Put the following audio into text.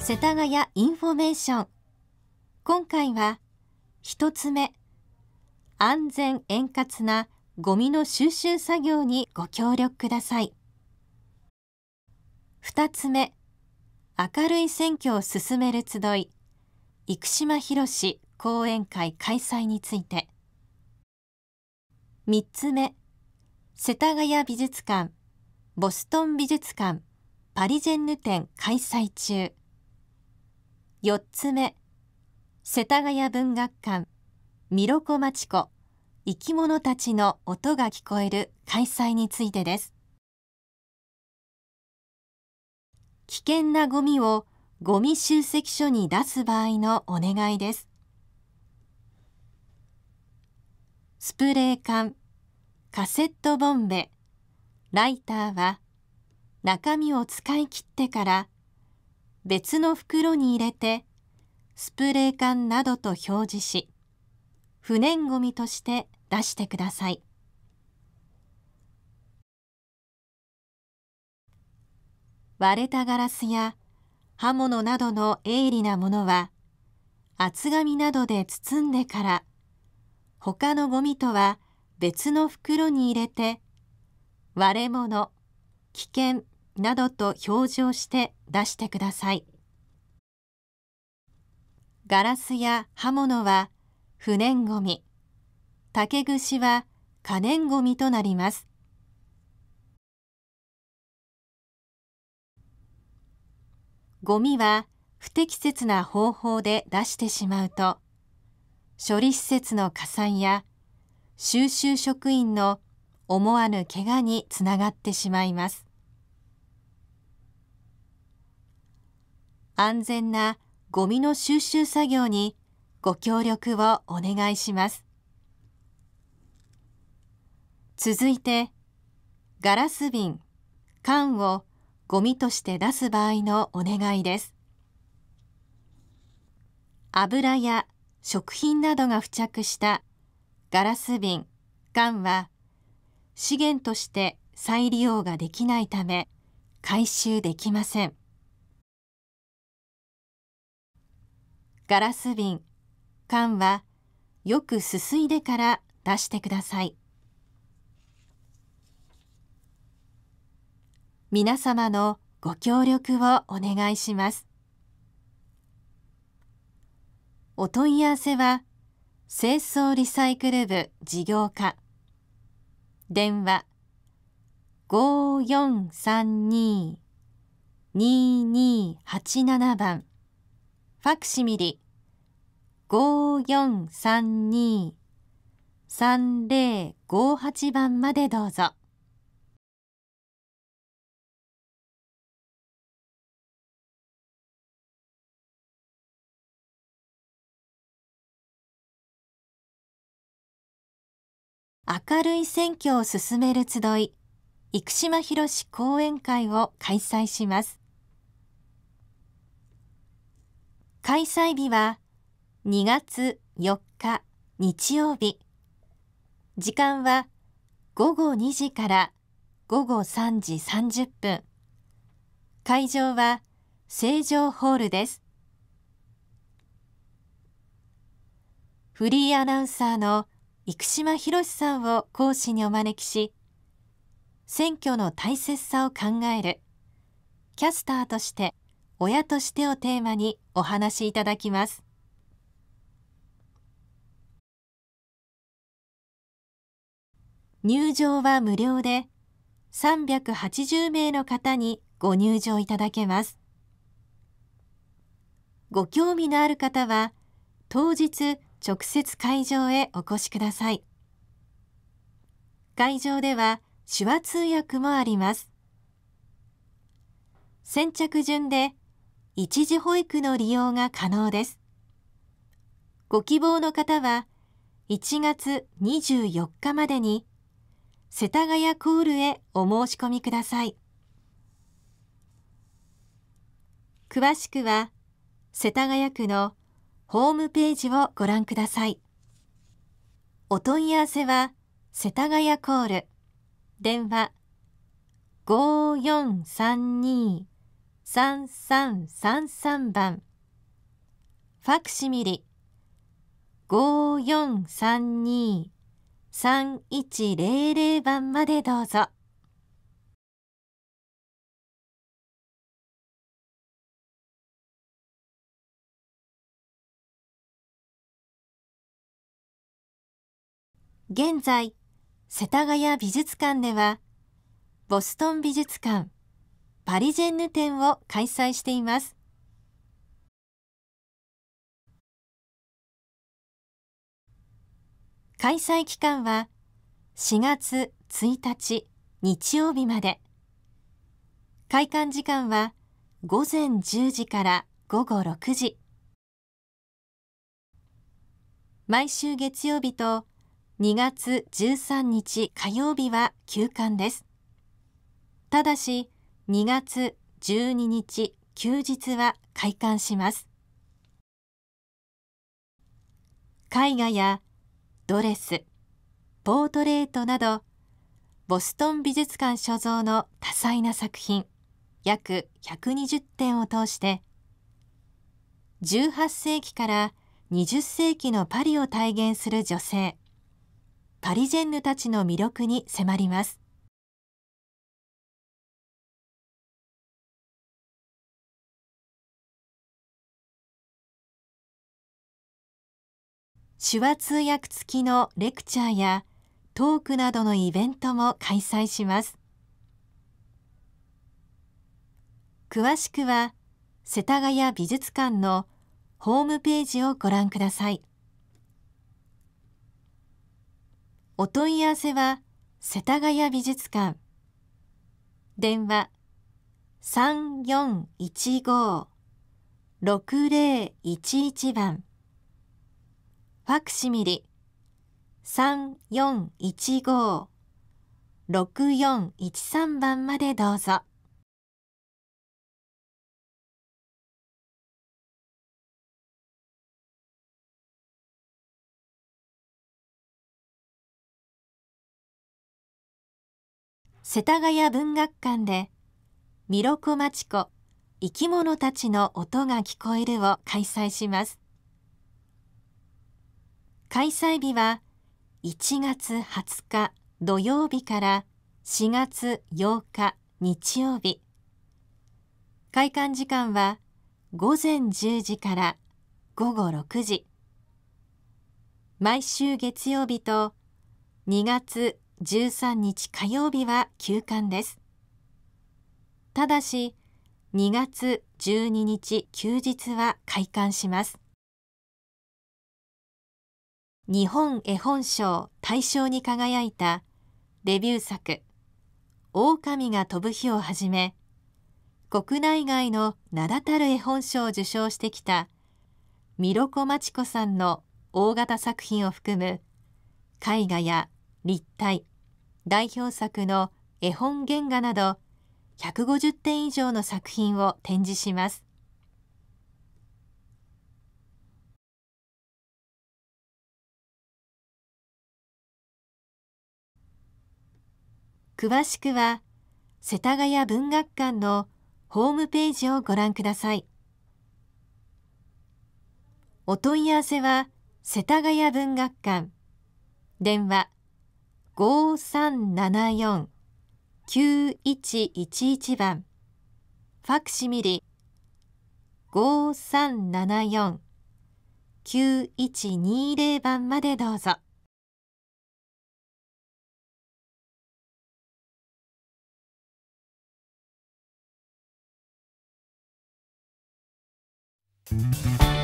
世田谷インフォメーション今回は一つ目安全円滑なゴミの収集作業にご協力ください二つ目明るい選挙を進める集い生島博講演会開催について3つ目世田谷美術館ボストン美術館パリジェンヌ展開催中4つ目世田谷文学館ミロコマチコ生き物たちの音が聞こえる開催についてです危険なゴミをゴミ集積所に出す場合のお願いですスプレー缶、カセットボンベ、ライターは中身を使い切ってから別の袋に入れてスプレー缶などと表示し不燃ごみとして出してください割れたガラスや刃物などの鋭利なものは厚紙などで包んでから他のゴミとは別の袋に入れて割れ物、危険などと表示をして出してください。ガラスや刃物は不燃ごみ、竹串は可燃ごみとなります。ゴミは不適切な方法で出してしまうと処理施設の加算や収集職員の思わぬ怪我につながってしまいます安全なゴミの収集作業にご協力をお願いします続いてガラス瓶缶をゴミとして出す場合のお願いです油や食品などが付着したガラス瓶缶は資源として再利用ができないため回収できませんガラス瓶缶はよくすすいでから出してください皆様のご協力をお願いしますお問い合わせは清掃リサイクル部事業課電話5432-2287番ファクシミリ5432-3058番までどうぞ。明るい選挙を進める集い生島博志講演会を開催します開催日は2月4日日曜日時間は午後2時から午後3時30分会場は成城ホールですフリーアナウンサーの生島博さんを講師にお招きし選挙の大切さを考えるキャスターとして親としてをテーマにお話しいただきます入場は無料で380名の方にご入場いただけますご興味のある方は当日直接会場へお越しください会場では手話通訳もあります先着順で一時保育の利用が可能ですご希望の方は1月24日までに世田谷コールへお申し込みください詳しくは世田谷区のホームページをご覧ください。お問い合わせは、世田谷コール、電話5432-3333番、ファクシミリ5432-3100番までどうぞ。現在、世田谷美術館では、ボストン美術館、パリジェンヌ展を開催しています。開催期間は4月1日日曜日まで。開館時間は午前10時から午後6時。毎週月曜日と2月13日火曜日は休館です。ただし、2月12日休日は開館します。絵画やドレス、ポートレートなど、ボストン美術館所蔵の多彩な作品、約120点を通して、18世紀から20世紀のパリを体現する女性、パリジェンヌたちの魅力に迫ります。手話通訳付きのレクチャーやトークなどのイベントも開催します。詳しくは世田谷美術館のホームページをご覧ください。お問い合わせは世田谷美術館電話三四一五六零一一番ファクシミリ三四一五六四一三番までどうぞ。世田谷文学館で「ミロコマチコ生き物たちの音が聞こえる」を開催します開催日は1月20日土曜日から4月8日日曜日開館時間は午前10時から午後6時毎週月曜日と2月13日火曜日は休館です。ただし、2月12日休日は開館します。日本絵本賞大賞に輝いたデビュー作「狼が飛ぶ日」をはじめ国内外の名だたる絵本賞を受賞してきたミロコ・マチコさんの大型作品を含む絵画や立体代表作の絵本原画など150点以上の作品を展示します詳しくは世田谷文学館のホームページをご覧くださいお問い合わせは世田谷文学館電話5374-9111番ファクシミリ5374-9120番までどうぞ。Thank you.